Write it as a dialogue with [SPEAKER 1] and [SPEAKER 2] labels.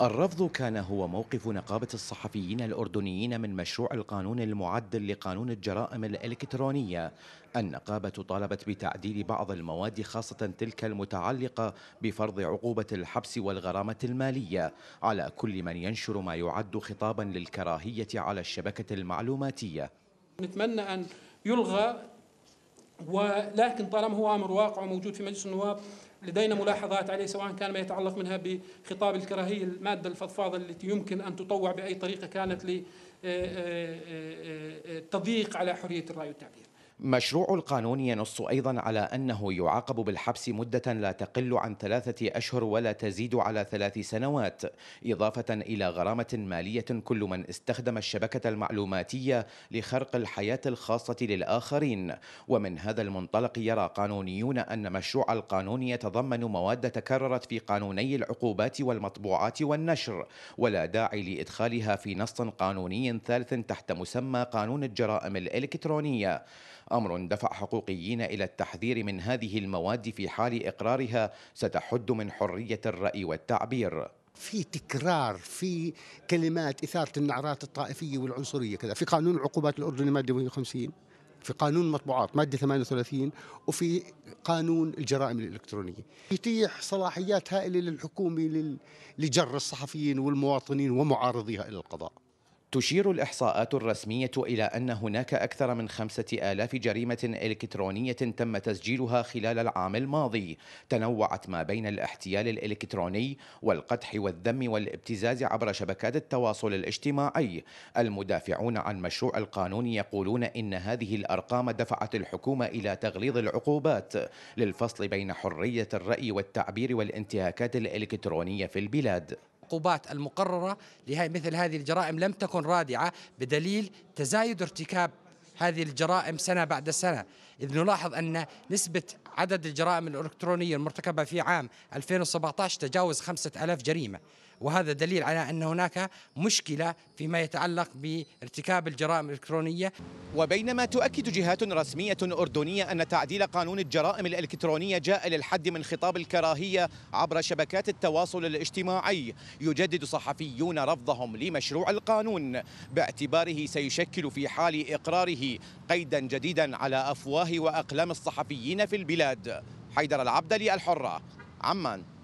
[SPEAKER 1] الرفض كان هو موقف نقابة الصحفيين الأردنيين من مشروع القانون المعدل لقانون الجرائم الإلكترونية النقابة طالبت بتعديل بعض المواد خاصة تلك المتعلقة بفرض عقوبة الحبس والغرامة المالية على كل من ينشر ما يعد خطابا للكراهية على الشبكة المعلوماتية
[SPEAKER 2] نتمنى أن يلغى ولكن طالما هو أمر واقع وموجود في مجلس النواب لدينا ملاحظات عليه سواء كان ما يتعلق منها بخطاب الكراهية المادة الفضفاضة التي يمكن أن تطوع بأي طريقة كانت للتضييق آه، آه، آه، على حرية الرأي والتعبير
[SPEAKER 1] مشروع القانون ينص أيضا على أنه يعاقب بالحبس مدة لا تقل عن ثلاثة أشهر ولا تزيد على ثلاث سنوات إضافة إلى غرامة مالية كل من استخدم الشبكة المعلوماتية لخرق الحياة الخاصة للآخرين ومن هذا المنطلق يرى قانونيون أن مشروع القانون يتضمن مواد تكررت في قانوني العقوبات والمطبوعات والنشر ولا داعي لإدخالها في نص قانوني ثالث تحت مسمى قانون الجرائم الإلكترونية أمر دفع حقوقيين إلى التحذير من هذه المواد في حال إقرارها ستحد من حرية الرأي والتعبير
[SPEAKER 3] في تكرار في كلمات إثارة النعرات الطائفية والعنصرية كذا في قانون العقوبات الأردني مادة 150 في قانون المطبوعات مادة 38 وفي قانون الجرائم الإلكترونية يتيح صلاحيات هائلة للحكومة لجر الصحفيين والمواطنين ومعارضيها إلى القضاء تشير الإحصاءات
[SPEAKER 1] الرسمية إلى أن هناك أكثر من خمسة آلاف جريمة إلكترونية تم تسجيلها خلال العام الماضي تنوعت ما بين الاحتيال الإلكتروني والقدح والذم والابتزاز عبر شبكات التواصل الاجتماعي المدافعون عن مشروع القانون يقولون إن هذه الأرقام دفعت الحكومة إلى تغليظ العقوبات للفصل بين حرية الرأي والتعبير والانتهاكات الإلكترونية في البلاد العقوبات المقررة مثل هذه الجرائم لم تكن رادعة
[SPEAKER 4] بدليل تزايد ارتكاب هذه الجرائم سنة بعد سنة إذ نلاحظ أن نسبة عدد الجرائم الإلكترونية المرتكبة في عام 2017 تجاوز 5000 جريمة وهذا دليل على أن هناك مشكلة فيما يتعلق بارتكاب
[SPEAKER 1] الجرائم الإلكترونية وبينما تؤكد جهات رسمية أردنية أن تعديل قانون الجرائم الإلكترونية جاء للحد من خطاب الكراهية عبر شبكات التواصل الاجتماعي يجدد صحفيون رفضهم لمشروع القانون باعتباره سيشكل في حال إقراره قيدا جديدا على أفواه وأقلام الصحفيين في البلاد البلاد حيدر العبدلي الحرة عمان